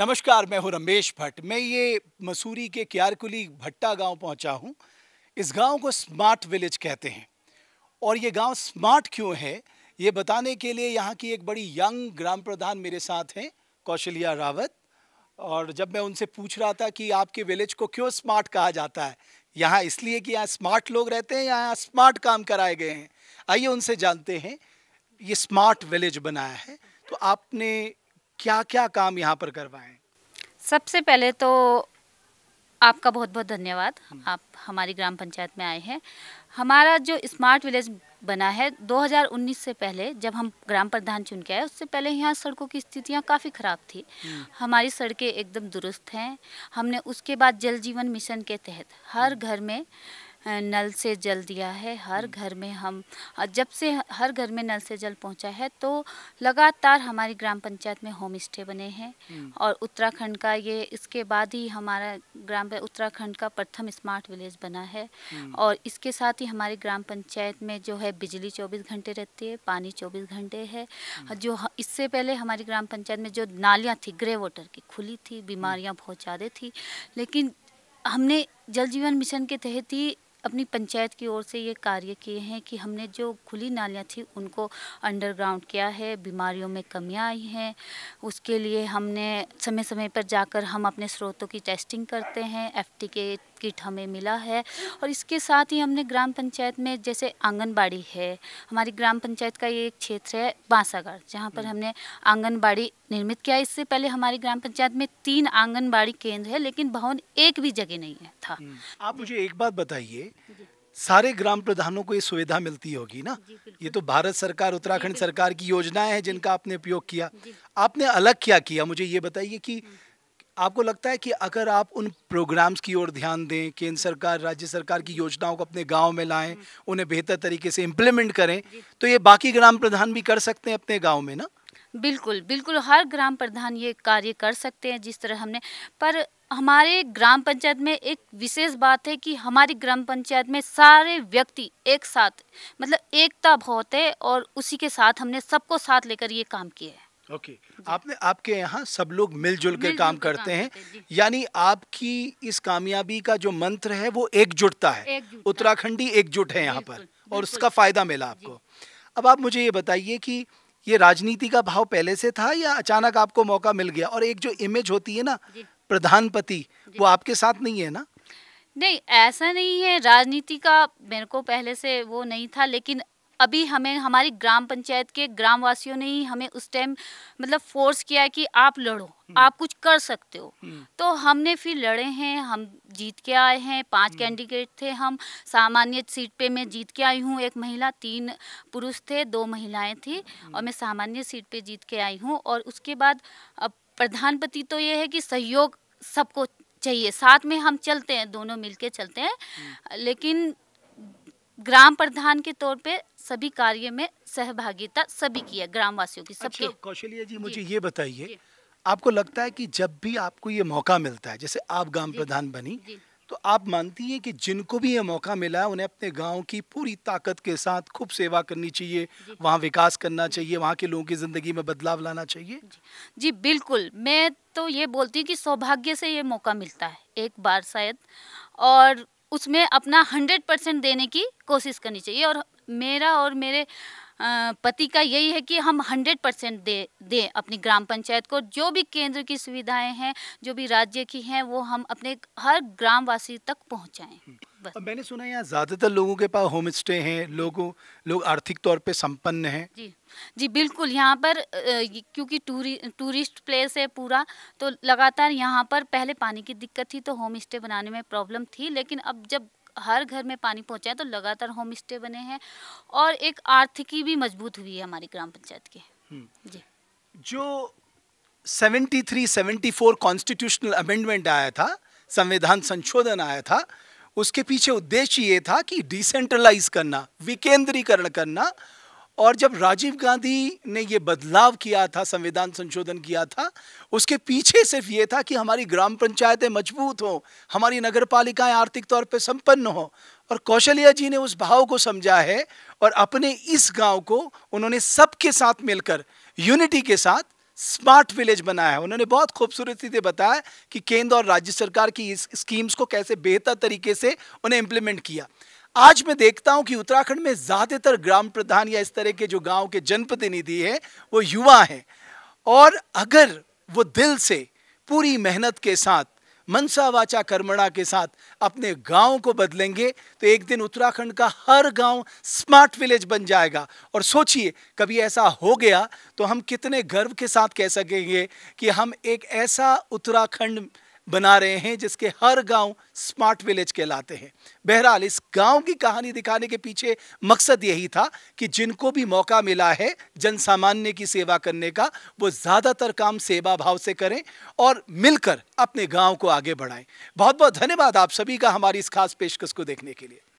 नमस्कार मैं हूँ रमेश भट्ट मैं ये मसूरी के क्यारकुली भट्टा गांव पहुंचा हूं इस गांव को स्मार्ट विलेज कहते हैं और ये गांव स्मार्ट क्यों है ये बताने के लिए यहाँ की एक बड़ी यंग ग्राम प्रधान मेरे साथ हैं कौशल्या रावत और जब मैं उनसे पूछ रहा था कि आपके विलेज को क्यों स्मार्ट कहा जाता है यहाँ इसलिए कि यहाँ स्मार्ट लोग रहते हैं यहाँ स्मार्ट काम कराए गए हैं आइए उनसे जानते हैं ये स्मार्ट विलेज बनाया है तो आपने क्या क्या काम यहाँ पर करवाएं सबसे पहले तो आपका बहुत बहुत धन्यवाद हम्म। आप हमारी ग्राम पंचायत में आए हैं हमारा जो स्मार्ट विलेज बना है 2019 से पहले जब हम ग्राम प्रधान चुन के आए उससे पहले यहाँ सड़कों की स्थितियाँ काफ़ी ख़राब थी हम्म। हमारी सड़कें एकदम दुरुस्त हैं हमने उसके बाद जल जीवन मिशन के तहत हर हम्म। घर में नल से जल दिया है हर हम्म। घर में हम जब से हर घर में नल से जल पहुंचा है तो लगातार हमारी ग्राम पंचायत में होम स्टे बने हैं हम्म। और उत्तराखंड का ये इसके बाद ही हमारा ग्राम उत्तराखंड का प्रथम स्मार्ट विलेज बना है हम्म। और इसके साथ ही हमारी ग्राम पंचायत में जो है बिजली चौबीस घंटे रहती है पानी चौबीस घंटे है जो इससे पहले हमारी ग्राम पंचायत में जो नालियाँ थी ग्रे वाटर की खुली थी बीमारियाँ बहुत ज़्यादा थी लेकिन हमने जल जीवन मिशन के तहत ही अपनी पंचायत की ओर से ये कार्य किए हैं कि हमने जो खुली नालियाँ थी उनको अंडरग्राउंड किया है बीमारियों में कमियाँ आई हैं उसके लिए हमने समय समय पर जाकर हम अपने स्रोतों की टेस्टिंग करते हैं एफ के किट हमें मिला है और इसके साथ ही हमने ग्राम पंचायत में जैसे आंगनबाड़ी है हमारी ग्राम पंचायत का ये एक क्षेत्र है बांसागढ़ जहाँ पर हम्म। हमने आंगनबाड़ी निर्मित किया इससे पहले हमारी ग्राम पंचायत में तीन आंगनबाड़ी केंद्र है लेकिन भवन एक भी जगह नहीं है था हम्म। आप मुझे एक बात बताइए सारे ग्राम प्रधानों को ये सुविधा मिलती होगी ना ये तो भारत सरकार उत्तराखंड सरकार की योजनाएं हैं जिनका आपने उपयोग किया आपने अलग क्या किया मुझे ये बताइए कि हम्म। आपको लगता है कि अगर आप उन प्रोग्राम्स की ओर ध्यान दें केंद्र सरकार राज्य सरकार की योजनाओं को अपने गांव में लाएं हम्म। उन्हें बेहतर तरीके से इम्प्लीमेंट करें तो ये बाकी ग्राम प्रधान भी कर सकते हैं अपने गाँव में ना बिल्कुल बिल्कुल हर ग्राम प्रधान ये कार्य कर सकते हैं जिस तरह हमने पर हमारे ग्राम पंचायत में एक विशेष बात है कि हमारी ग्राम पंचायत में सारे व्यक्ति एक साथ मतलब एकता बहुत है और उसी के साथ हमने सबको साथ लेकर ये काम किया है ओके okay. आपने आपके यहाँ सब लोग मिलजुल के मिल काम करते काम हैं यानी आपकी इस कामयाबी का जो मंत्र है वो एकजुटता है एक उत्तराखंडी एकजुट है यहाँ पर और उसका फायदा मिला आपको अब आप मुझे ये बताइए कि ये राजनीति का भाव पहले से था या अचानक आपको मौका मिल गया और एक जो इमेज होती है ना प्रधानपति वो आपके साथ नहीं है ना नहीं ऐसा नहीं है राजनीति का मेरे को पहले से वो नहीं था लेकिन अभी हमें हमारी ग्राम पंचायत के ग्रामवासियों ने ही हमें उस टाइम मतलब फोर्स किया कि आप लड़ो हम्म। आप कुछ कर सकते हो हम्म। तो हमने फिर लड़े हैं हम जीत के आए हैं पांच हम्म। कैंडिडेट थे हम सामान्य सीट पे मैं जीत के आई हूँ एक महिला तीन पुरुष थे दो महिलाएं थी और मैं सामान्य सीट पे जीत के आई हूँ और उसके बाद अब प्रधानपति तो ये है कि सहयोग सबको चाहिए साथ में हम चलते हैं दोनों मिलके चलते हैं लेकिन ग्राम प्रधान के तौर पे सभी कार्य में सहभागिता सभी की है ग्रामवासियों की सबके अच्छा, कौशल्या जी मुझे जी, ये बताइए आपको लगता है कि जब भी आपको ये मौका मिलता है जैसे आप ग्राम प्रधान बनी तो आप मानती हैं कि जिनको भी ये मौका मिला है उन्हें अपने गांव की पूरी ताकत के साथ खूब सेवा करनी चाहिए वहाँ विकास करना चाहिए वहाँ के लोगों की ज़िंदगी में बदलाव लाना चाहिए जी बिल्कुल मैं तो ये बोलती हूँ कि सौभाग्य से ये मौका मिलता है एक बार शायद और उसमें अपना हंड्रेड परसेंट देने की कोशिश करनी चाहिए और मेरा और मेरे पति का यही है कि हम हंड्रेड परसेंट दे दें अपनी ग्राम पंचायत को जो भी केंद्र की सुविधाएं हैं जो भी राज्य की हैं वो हम अपने हर ग्रामवासी तक पहुंचाएं हम्म। अब मैंने सुना यहाँ ज़्यादातर लोगों के पास होम स्टे हैं लोगों लोग आर्थिक तौर पे संपन्न हैं जी जी बिल्कुल यहाँ पर क्योंकि टूरी टूरिस्ट प्लेस है पूरा तो लगातार यहाँ पर पहले पानी की दिक्कत थी तो होम स्टे बनाने में प्रॉब्लम थी लेकिन अब जब हर घर में पानी पहुँचा है तो लगातार होम स्टे बने हैं और एक आर्थिकी भी मजबूत हुई है हमारी ग्राम पंचायत की हम्म। जी जो 73, 74 कॉन्स्टिट्यूशनल अमेंडमेंट आया था संविधान संशोधन आया था उसके पीछे उद्देश्य ये था कि डिसेंट्रलाइज करना विकेंद्रीकरण करना और जब राजीव गांधी ने ये बदलाव किया था संविधान संशोधन किया था उसके पीछे सिर्फ ये था कि हमारी ग्राम पंचायतें मजबूत हों हमारी नगर पालिकाएँ आर्थिक तौर पर संपन्न हों और कौशल्या जी ने उस भाव को समझा है और अपने इस गांव को उन्होंने सबके साथ मिलकर यूनिटी के साथ स्मार्ट विलेज बनाया है उन्होंने बहुत खूबसूरती से बताया कि केंद्र और राज्य सरकार की इस स्कीम्स को कैसे बेहतर तरीके से उन्हें इम्प्लीमेंट किया आज मैं देखता हूं कि उत्तराखंड में ज़्यादातर ग्राम प्रधान या इस तरह के जो गांव के जनप्रतिनिधि हैं वो युवा हैं और अगर वो दिल से पूरी मेहनत के साथ मनसा वाचा कर्मणा के साथ अपने गांव को बदलेंगे तो एक दिन उत्तराखंड का हर गांव स्मार्ट विलेज बन जाएगा और सोचिए कभी ऐसा हो गया तो हम कितने गर्व के साथ कह सकेंगे कि हम एक ऐसा उत्तराखंड बना रहे हैं जिसके हर गांव स्मार्ट विलेज कहलाते हैं बहरहाल इस गांव की कहानी दिखाने के पीछे मकसद यही था कि जिनको भी मौका मिला है जन सामान्य की सेवा करने का वो ज़्यादातर काम सेवा भाव से करें और मिलकर अपने गाँव को आगे बढ़ाएं बहुत बहुत धन्यवाद आप सभी का हमारी इस खास पेशकश को देखने के लिए